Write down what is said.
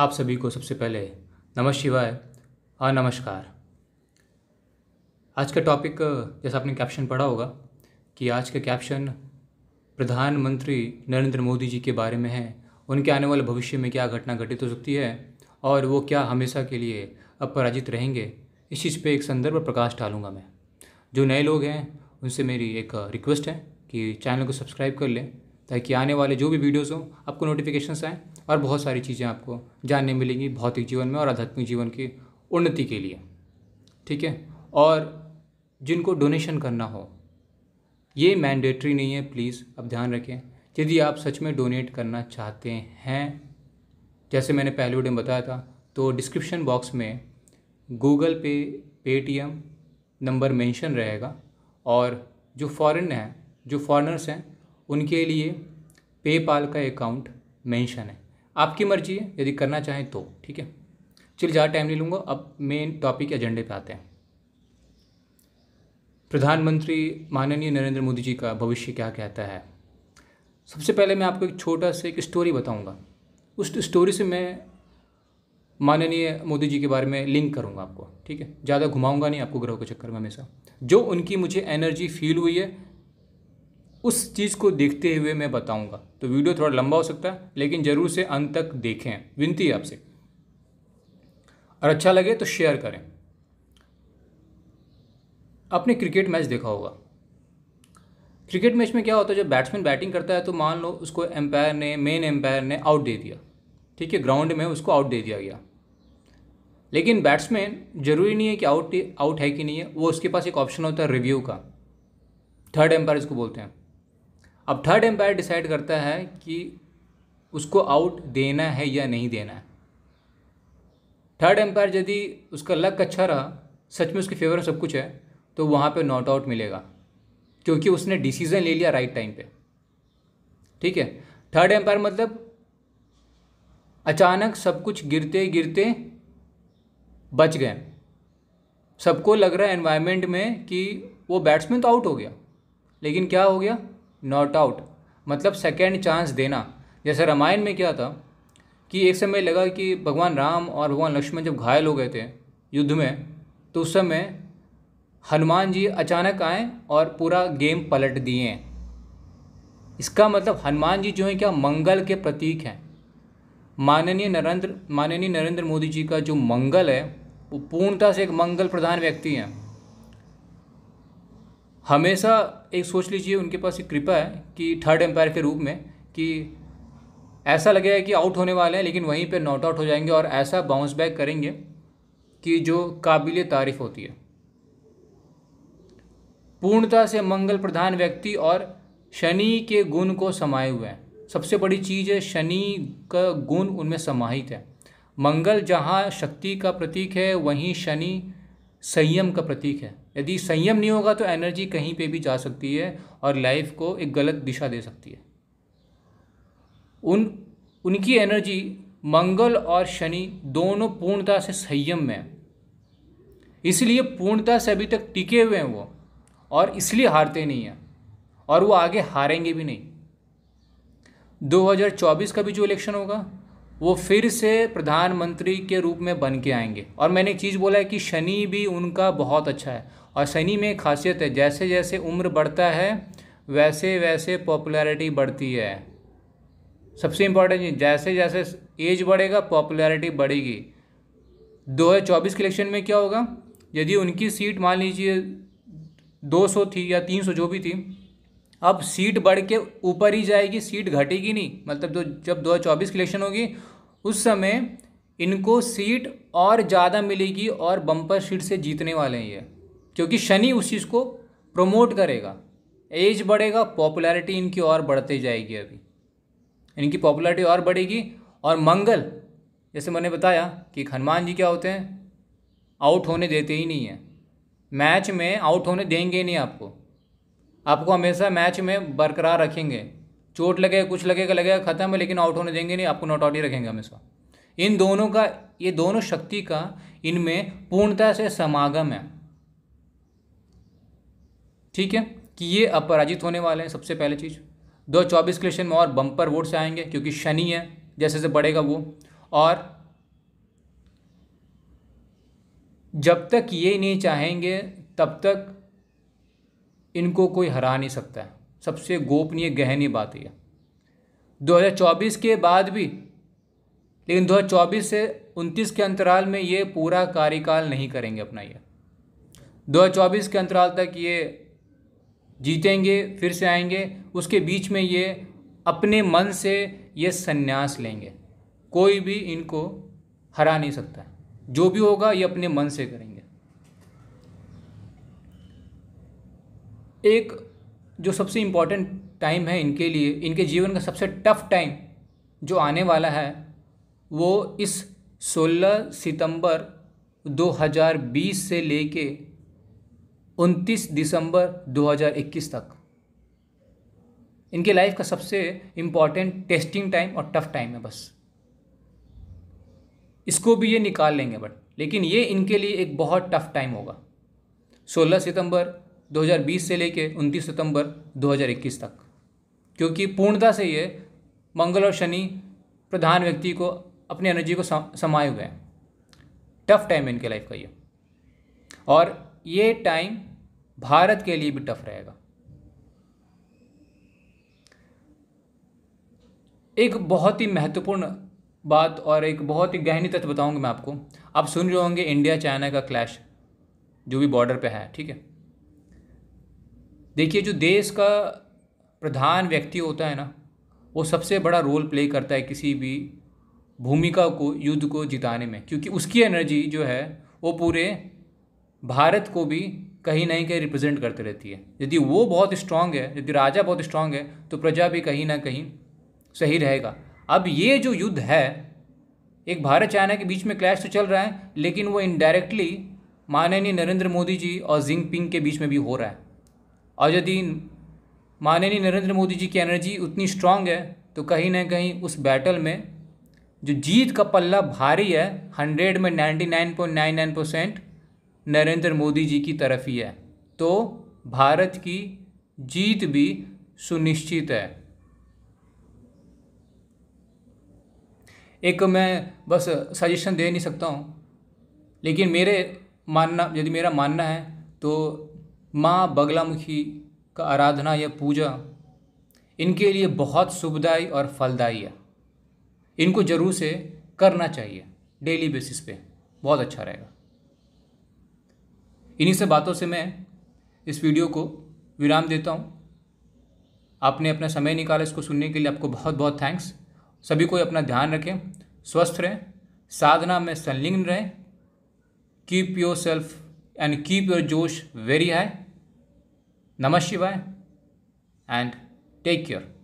आप सभी को सबसे पहले नमः शिवाय और नमस्कार आज का टॉपिक जैसा आपने कैप्शन पढ़ा होगा कि आज का कैप्शन प्रधानमंत्री नरेंद्र मोदी जी के बारे में है उनके आने वाले भविष्य में क्या घटना घटित हो सकती है और वो क्या हमेशा के लिए अपराजित रहेंगे इस चीज़ पर एक संदर्भ प्रकाश डालूंगा मैं जो नए लोग हैं उनसे मेरी एक रिक्वेस्ट है कि चैनल को सब्सक्राइब कर लें ताकि आने वाले जो भी वीडियोज़ हों आपको नोटिफिकेशन आएँ और बहुत सारी चीज़ें आपको जानने मिलेंगी भौतिक जीवन में और आध्यात्मिक जीवन की उन्नति के लिए ठीक है और जिनको डोनेशन करना हो ये मैंडेटरी नहीं है प्लीज़ अब ध्यान रखें यदि आप सच में डोनेट करना चाहते हैं जैसे मैंने पहले वीडियो में बताया था तो डिस्क्रिप्शन बॉक्स में Google Pay Paytm number mention रहेगा और जो फॉरेन हैं जो फॉरेनर्स हैं उनके लिए पेपाल का अकाउंट मेंशन है आपकी मर्जी है यदि करना चाहें तो ठीक है चलिए ज़्यादा टाइम नहीं लूँगा अब मेन टॉपिक एजेंडे पे आते हैं प्रधानमंत्री माननीय नरेंद्र मोदी जी का भविष्य क्या कहता है सबसे पहले मैं आपको एक छोटा सा एक स्टोरी बताऊंगा उस स्टोरी से मैं माननीय मोदी जी के बारे में लिंक करूंगा आपको ठीक है ज़्यादा घुमाऊंगा नहीं आपको ग्रह के चक्कर में हमेशा जो उनकी मुझे एनर्जी फील हुई है उस चीज़ को देखते हुए मैं बताऊंगा तो वीडियो थोड़ा लंबा हो सकता है लेकिन ज़रूर से अंत तक देखें विनती है आपसे और अच्छा लगे तो शेयर करें आपने क्रिकेट मैच देखा होगा क्रिकेट मैच में क्या होता है जब बैट्समैन बैटिंग करता है तो मान लो उसको एम्पायर ने मेन एम्पायर ने आउट दे दिया ठीक है ग्राउंड में उसको आउट दे दिया गया लेकिन बैट्समैन जरूरी नहीं है कि आउट आउट है कि नहीं है वो उसके पास एक ऑप्शन होता है रिव्यू का थर्ड एम्पायर इसको बोलते हैं अब थर्ड एम्पायर डिसाइड करता है कि उसको आउट देना है या नहीं देना है थर्ड एम्पायर यदि उसका लक अच्छा रहा सच में उसके फेवर सब कुछ है तो वहाँ पे नॉट आउट मिलेगा क्योंकि उसने डिसीजन ले लिया राइट टाइम पे ठीक है थर्ड एम्पायर मतलब अचानक सब कुछ गिरते गिरते बच गए सबको लग रहा है एनवायरनमेंट में कि वो बैट्समैन तो आउट हो गया लेकिन क्या हो गया नॉट आउट मतलब सेकेंड चांस देना जैसे रामायण में क्या था कि एक समय लगा कि भगवान राम और भगवान लक्ष्मण जब घायल हो गए थे युद्ध में तो उस समय हनुमान जी अचानक आए और पूरा गेम पलट दिए इसका मतलब हनुमान जी जो है क्या मंगल के प्रतीक हैं माननीय नरेंद्र माननीय नरेंद्र मोदी जी का जो मंगल है वो पूर्णता से एक मंगल प्रधान व्यक्ति हैं हमेशा एक सोच लीजिए उनके पास एक कृपा है कि थर्ड एम्पायर के रूप में कि ऐसा लगे कि आउट होने वाले हैं लेकिन वहीं पे नॉट आउट हो जाएंगे और ऐसा बाउंस बैक करेंगे कि जो काबिल तारीफ होती है पूर्णता से मंगल प्रधान व्यक्ति और शनि के गुण को समाये हुए हैं सबसे बड़ी चीज़ है शनि का गुण उनमें समाहित है मंगल जहाँ शक्ति का प्रतीक है वहीं शनि संयम का प्रतीक है यदि संयम नहीं होगा तो एनर्जी कहीं पे भी जा सकती है और लाइफ को एक गलत दिशा दे सकती है उन उनकी एनर्जी मंगल और शनि दोनों पूर्णता से संयम में है इसलिए पूर्णता से अभी तक टिके हुए हैं वो और इसलिए हारते नहीं हैं और वो आगे हारेंगे भी नहीं 2024 का भी जो इलेक्शन होगा वो फिर से प्रधानमंत्री के रूप में बन के आएंगे और मैंने एक चीज़ बोला है कि शनि भी उनका बहुत अच्छा है और शनि में खासियत है जैसे जैसे उम्र बढ़ता है वैसे वैसे पॉपुलैरिटी बढ़ती है सबसे इम्पॉर्टेंट चीज़ जैसे जैसे एज बढ़ेगा पॉपुलैरिटी बढ़ेगी दो हज़ार चौबीस के इलेक्शन में क्या होगा यदि उनकी सीट मान लीजिए दो सौ थी या तीन सौ जो भी थी अब सीट बढ़ के ऊपर ही जाएगी सीट घटेगी नहीं मतलब जो जब हज़ार चौबीस इलेक्शन होगी उस समय इनको सीट और ज़्यादा मिलेगी और बम्पर सीट से जीतने वाले हैं ये क्योंकि शनि उस चीज़ को प्रमोट करेगा एज बढ़ेगा पॉपुलैरिटी इनकी और बढ़ती जाएगी अभी इनकी पॉपुलैरिटी और बढ़ेगी और मंगल जैसे मैंने बताया कि हनुमान जी क्या होते हैं आउट होने देते ही नहीं हैं मैच में आउट होने देंगे नहीं आपको आपको हमेशा मैच में बरकरार रखेंगे चोट लगे कुछ लगेगा लगेगा ख़त्म है लेकिन आउट होने देंगे नहीं आपको नॉट आउट ही रखेंगे हमेशा इन दोनों का ये दोनों शक्ति का इनमें पूर्णता से समागम है ठीक है कि ये अपराजित होने वाले हैं सबसे पहले चीज़ दो चौबीस क्लेशन में और बम्पर वोट्स आएंगे क्योंकि शनि है जैसे जैसे बढ़ेगा वो और जब तक ये नहीं चाहेंगे तब तक इनको कोई हरा नहीं सकता है सबसे गोपनीय गहनी बात यह 2024 के बाद भी लेकिन 2024 से 29 के अंतराल में ये पूरा कार्यकाल नहीं करेंगे अपना ये 2024 के अंतराल तक ये जीतेंगे फिर से आएंगे उसके बीच में ये अपने मन से ये संन्यास लेंगे कोई भी इनको हरा नहीं सकता जो भी होगा ये अपने मन से करेंगे एक जो सबसे इम्पॉर्टेंट टाइम है इनके लिए इनके जीवन का सबसे टफ टाइम जो आने वाला है वो इस 16 सितंबर 2020 से लेके 29 दिसंबर 2021 तक इनके लाइफ का सबसे इम्पॉर्टेंट टेस्टिंग टाइम और टफ टाइम है बस इसको भी ये निकाल लेंगे बट लेकिन ये इनके लिए एक बहुत टफ टाइम होगा 16 सितंबर 2020 से लेके 29 सितंबर 2021 तक क्योंकि पूर्णता से ये मंगल और शनि प्रधान व्यक्ति को अपनी एनर्जी को समाये हुए हैं टफ़ टाइम है इनके लाइफ का ये और ये टाइम भारत के लिए भी टफ रहेगा एक बहुत ही महत्वपूर्ण बात और एक बहुत ही गहनी तत्व बताऊंगा मैं आपको आप सुन रहे होंगे इंडिया चाइना का क्लैश जो भी बॉर्डर पे है ठीक है देखिए जो देश का प्रधान व्यक्ति होता है ना वो सबसे बड़ा रोल प्ले करता है किसी भी भूमिका को युद्ध को जिताने में क्योंकि उसकी एनर्जी जो है वो पूरे भारत को भी कहीं ना कहीं रिप्रेजेंट करते रहती है यदि वो बहुत स्ट्रांग है यदि राजा बहुत स्ट्रांग है तो प्रजा भी कहीं ना कहीं सही रहेगा अब ये जो युद्ध है एक भारत चाइना के बीच में क्लैश तो चल रहा है लेकिन वो इनडायरेक्टली माननीय नरेंद्र मोदी जी और जिंगपिंग के बीच में भी हो रहा है और यदि माननीय नरेंद्र मोदी जी की एनर्जी उतनी स्ट्रांग है तो कहीं ना कहीं उस बैटल में जो जीत का पल्ला भारी है हंड्रेड में ninety nine point nine nine percent Narendra Modi ji की तरफ ही है तो भारत की जीत भी सुनिश्चित है एक मैं बस सजेशन दे नहीं सकता हूँ लेकिन मेरे मानना यदि मेरा मानना है तो माँ बगलामुखी का आराधना या पूजा इनके लिए बहुत सुखदायी और फलदायी है इनको जरूर से करना चाहिए डेली बेसिस पे बहुत अच्छा रहेगा इन्हीं से बातों से मैं इस वीडियो को विराम देता हूँ आपने अपना समय निकाला इसको सुनने के लिए आपको बहुत बहुत थैंक्स सभी को अपना ध्यान रखें स्वस्थ रहें साधना में संलिग्न रहें keep yourself and keep your जोश very high Namaste and take care.